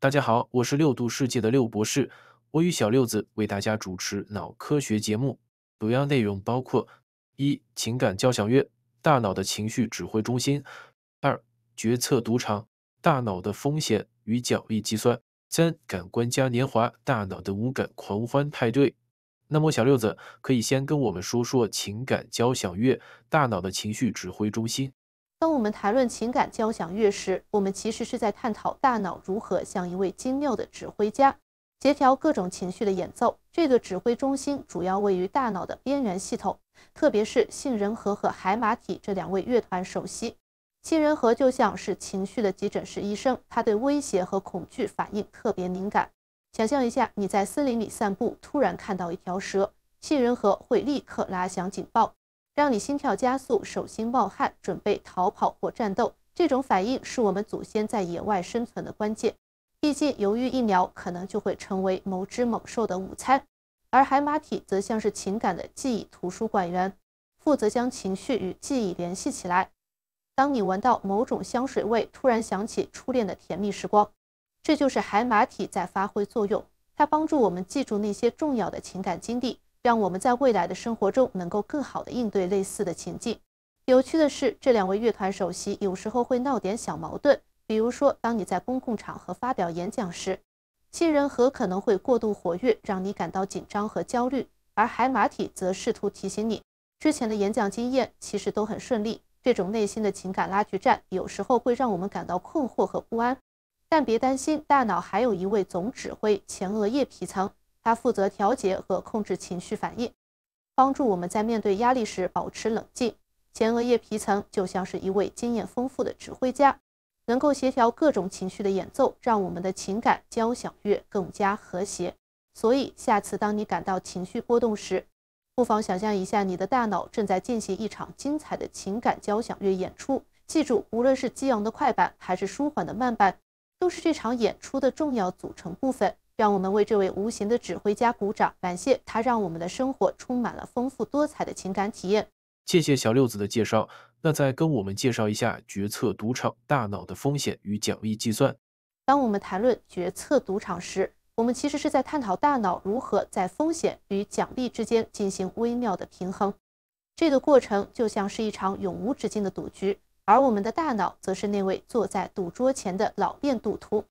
大家好，我是六度世界的六博士，我与小六子为大家主持脑科学节目，主要内容包括：一、情感交响乐，大脑的情绪指挥中心；二、决策赌场，大脑的风险与奖励计算；三、感官嘉年华，大脑的五感狂欢派对。那么，小六子可以先跟我们说说情感交响乐，大脑的情绪指挥中心。当我们谈论情感交响乐时，我们其实是在探讨大脑如何像一位精妙的指挥家，协调各种情绪的演奏。这个指挥中心主要位于大脑的边缘系统，特别是杏仁核和海马体这两位乐团首席。杏仁核就像是情绪的急诊室医生，他对威胁和恐惧反应特别敏感。想象一下，你在森林里散步，突然看到一条蛇，杏仁核会立刻拉响警报。让你心跳加速、手心冒汗，准备逃跑或战斗。这种反应是我们祖先在野外生存的关键。毕竟，犹豫一秒，可能就会成为某只猛兽的午餐。而海马体则像是情感的记忆图书馆员，负责将情绪与记忆联系起来。当你闻到某种香水味，突然想起初恋的甜蜜时光，这就是海马体在发挥作用。它帮助我们记住那些重要的情感经历。让我们在未来的生活中能够更好的应对类似的情境。有趣的是，这两位乐团首席有时候会闹点小矛盾。比如说，当你在公共场合发表演讲时，杏仁核可能会过度活跃，让你感到紧张和焦虑；而海马体则试图提醒你，之前的演讲经验其实都很顺利。这种内心的情感拉锯战有时候会让我们感到困惑和不安。但别担心，大脑还有一位总指挥——前额叶皮层。它负责调节和控制情绪反应，帮助我们在面对压力时保持冷静。前额叶皮层就像是一位经验丰富的指挥家，能够协调各种情绪的演奏，让我们的情感交响乐更加和谐。所以，下次当你感到情绪波动时，不妨想象一下你的大脑正在进行一场精彩的情感交响乐演出。记住，无论是激昂的快板还是舒缓的慢板，都是这场演出的重要组成部分。让我们为这位无形的指挥家鼓掌，感谢他让我们的生活充满了丰富多彩的情感体验。谢谢小六子的介绍，那再跟我们介绍一下决策赌场大脑的风险与奖励计算。当我们谈论决策赌场时，我们其实是在探讨大脑如何在风险与奖励之间进行微妙的平衡。这个过程就像是一场永无止境的赌局，而我们的大脑则是那位坐在赌桌前的老变赌徒。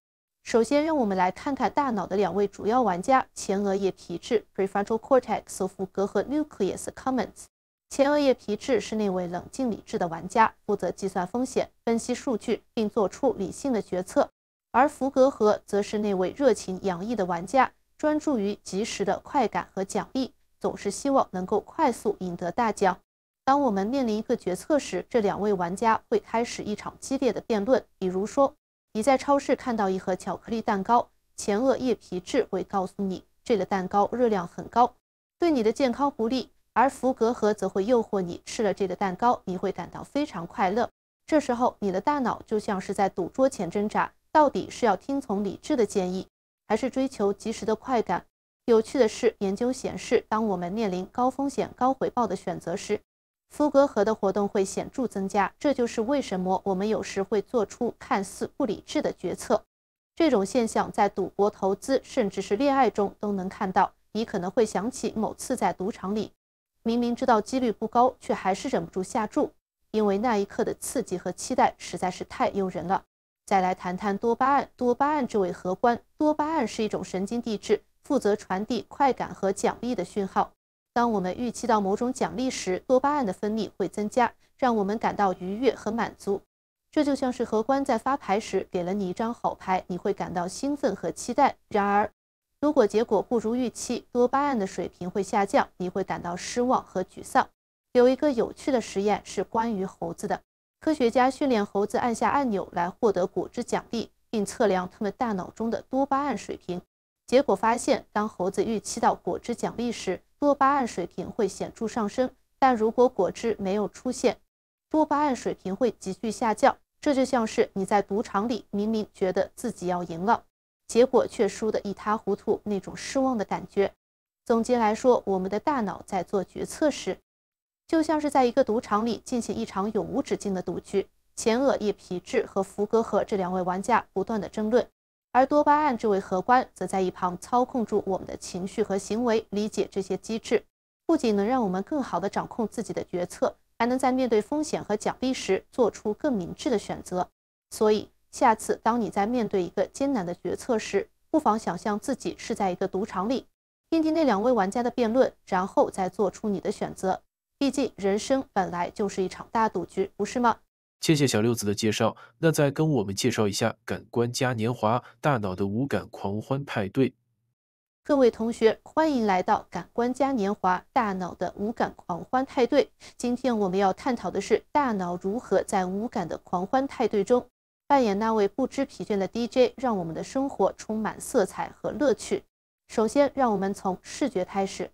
首先，让我们来看看大脑的两位主要玩家：前额叶皮质 （prefrontal cortex） 和伏格和 n u c l e u s c o m m o e n s 前额叶皮质是那位冷静理智的玩家，负责计算风险、分析数据，并做出理性的决策；而福格和则是那位热情洋溢的玩家，专注于及时的快感和奖励，总是希望能够快速赢得大奖。当我们面临一个决策时，这两位玩家会开始一场激烈的辩论，比如说。你在超市看到一盒巧克力蛋糕，前额叶皮质会告诉你这个蛋糕热量很高，对你的健康不利；而福格核则会诱惑你吃了这个蛋糕，你会感到非常快乐。这时候，你的大脑就像是在赌桌前挣扎，到底是要听从理智的建议，还是追求及时的快感？有趣的是，研究显示，当我们面临高风险、高回报的选择时，夫隔河的活动会显著增加，这就是为什么我们有时会做出看似不理智的决策。这种现象在赌博、投资，甚至是恋爱中都能看到。你可能会想起某次在赌场里，明明知道几率不高，却还是忍不住下注，因为那一刻的刺激和期待实在是太诱人了。再来谈谈多巴胺，多巴胺这位荷官。多巴胺是一种神经递质，负责传递快感和奖励的讯号。当我们预期到某种奖励时，多巴胺的分泌会增加，让我们感到愉悦和满足。这就像是荷官在发牌时给了你一张好牌，你会感到兴奋和期待。然而，如果结果不如预期，多巴胺的水平会下降，你会感到失望和沮丧。有一个有趣的实验是关于猴子的，科学家训练猴子按下按钮来获得果汁奖励，并测量他们大脑中的多巴胺水平。结果发现，当猴子预期到果汁奖励时，多巴胺水平会显著上升，但如果果汁没有出现，多巴胺水平会急剧下降。这就像是你在赌场里明明觉得自己要赢了，结果却输得一塌糊涂那种失望的感觉。总结来说，我们的大脑在做决策时，就像是在一个赌场里进行一场永无止境的赌局。前额叶皮质和福格和这两位玩家不断的争论。而多巴胺这位荷官则在一旁操控住我们的情绪和行为。理解这些机制，不仅能让我们更好地掌控自己的决策，还能在面对风险和奖励时做出更明智的选择。所以，下次当你在面对一个艰难的决策时，不妨想象自己是在一个赌场里，听听那两位玩家的辩论，然后再做出你的选择。毕竟，人生本来就是一场大赌局，不是吗？谢谢小六子的介绍。那再跟我们介绍一下《感官嘉年华：大脑的无感狂欢派对》。各位同学，欢迎来到《感官嘉年华：大脑的无感狂欢派对》。今天我们要探讨的是大脑如何在无感的狂欢派对中扮演那位不知疲倦的 DJ，让我们的生活充满色彩和乐趣。首先，让我们从视觉开始。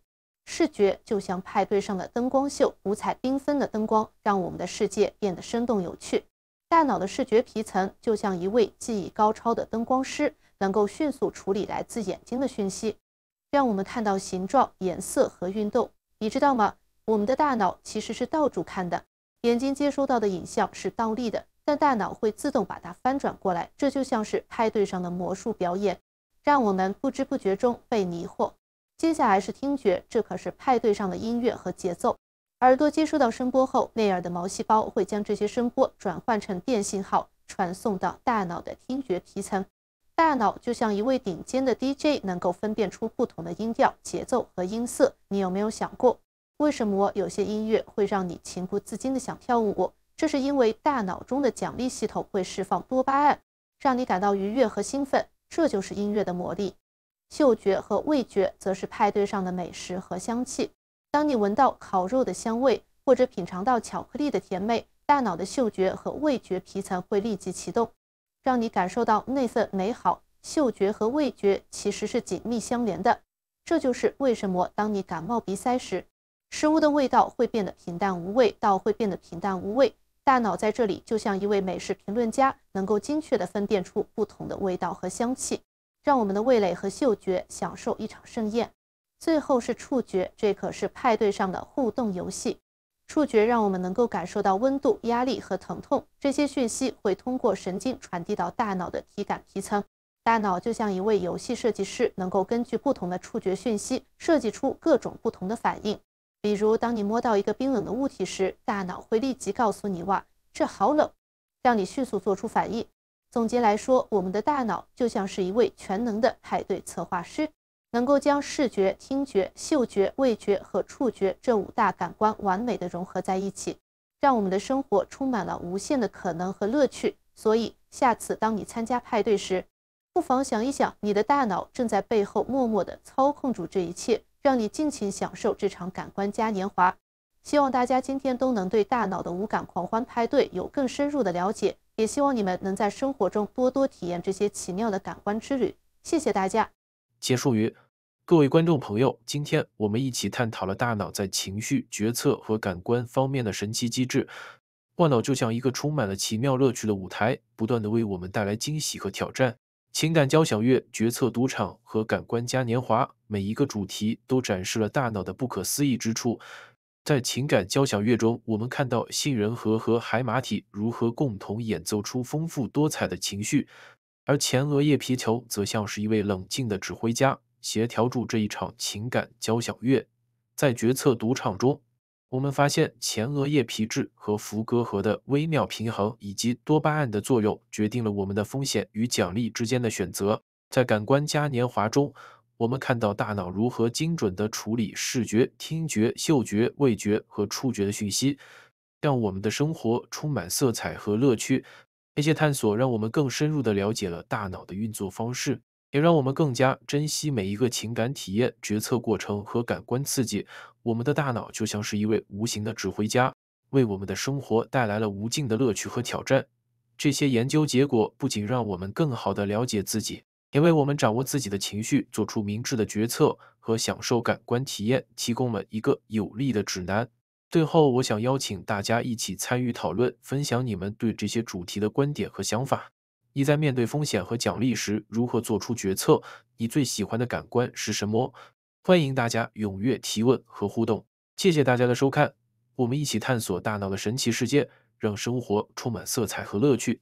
视觉就像派对上的灯光秀，五彩缤纷的灯光让我们的世界变得生动有趣。大脑的视觉皮层就像一位技艺高超的灯光师，能够迅速处理来自眼睛的讯息，让我们看到形状、颜色和运动。你知道吗？我们的大脑其实是倒着看的，眼睛接收到的影像是倒立的，但大脑会自动把它翻转过来。这就像是派对上的魔术表演，让我们不知不觉中被迷惑。接下来是听觉，这可是派对上的音乐和节奏。耳朵接收到声波后，内耳的毛细胞会将这些声波转换成电信号，传送到大脑的听觉皮层。大脑就像一位顶尖的 DJ，能够分辨出不同的音调、节奏和音色。你有没有想过，为什么有些音乐会让你情不自禁的想跳舞？这是因为大脑中的奖励系统会释放多巴胺，让你感到愉悦和兴奋。这就是音乐的魔力。嗅觉和味觉则是派对上的美食和香气。当你闻到烤肉的香味，或者品尝到巧克力的甜美，大脑的嗅觉和味觉皮层会立即启动，让你感受到那份美好。嗅觉和味觉其实是紧密相连的，这就是为什么当你感冒鼻塞时，食物的味道会变得平淡无味。到会变得平淡无味。大脑在这里就像一位美食评论家，能够精确地分辨出不同的味道和香气。让我们的味蕾和嗅觉享受一场盛宴。最后是触觉，这可是派对上的互动游戏。触觉让我们能够感受到温度、压力和疼痛，这些讯息会通过神经传递到大脑的体感皮层。大脑就像一位游戏设计师，能够根据不同的触觉讯息设计出各种不同的反应。比如，当你摸到一个冰冷的物体时，大脑会立即告诉你：“哇，这好冷！”让你迅速做出反应。总结来说，我们的大脑就像是一位全能的派对策划师，能够将视觉、听觉、嗅觉、味觉和触觉这五大感官完美的融合在一起，让我们的生活充满了无限的可能和乐趣。所以，下次当你参加派对时，不妨想一想，你的大脑正在背后默默地操控住这一切，让你尽情享受这场感官嘉年华。希望大家今天都能对大脑的五感狂欢派对有更深入的了解。也希望你们能在生活中多多体验这些奇妙的感官之旅。谢谢大家。结束语：各位观众朋友，今天我们一起探讨了大脑在情绪、决策和感官方面的神奇机制。大脑就像一个充满了奇妙乐趣的舞台，不断的为我们带来惊喜和挑战。情感交响乐、决策赌场和感官嘉年华，每一个主题都展示了大脑的不可思议之处。在情感交响乐中，我们看到杏仁核和海马体如何共同演奏出丰富多彩的情绪，而前额叶皮球则像是一位冷静的指挥家，协调住这一场情感交响乐。在决策赌场中，我们发现前额叶皮质和福格核的微妙平衡，以及多巴胺的作用，决定了我们的风险与奖励之间的选择。在感官嘉年华中，我们看到大脑如何精准地处理视觉、听觉、嗅觉、味觉和触觉的讯息，让我们的生活充满色彩和乐趣。这些探索让我们更深入地了解了大脑的运作方式，也让我们更加珍惜每一个情感体验、决策过程和感官刺激。我们的大脑就像是一位无形的指挥家，为我们的生活带来了无尽的乐趣和挑战。这些研究结果不仅让我们更好地了解自己。也为我们掌握自己的情绪、做出明智的决策和享受感官体验提供了一个有力的指南。最后，我想邀请大家一起参与讨论，分享你们对这些主题的观点和想法。你在面对风险和奖励时如何做出决策？你最喜欢的感官是什么？欢迎大家踊跃提问和互动。谢谢大家的收看，我们一起探索大脑的神奇世界，让生活充满色彩和乐趣。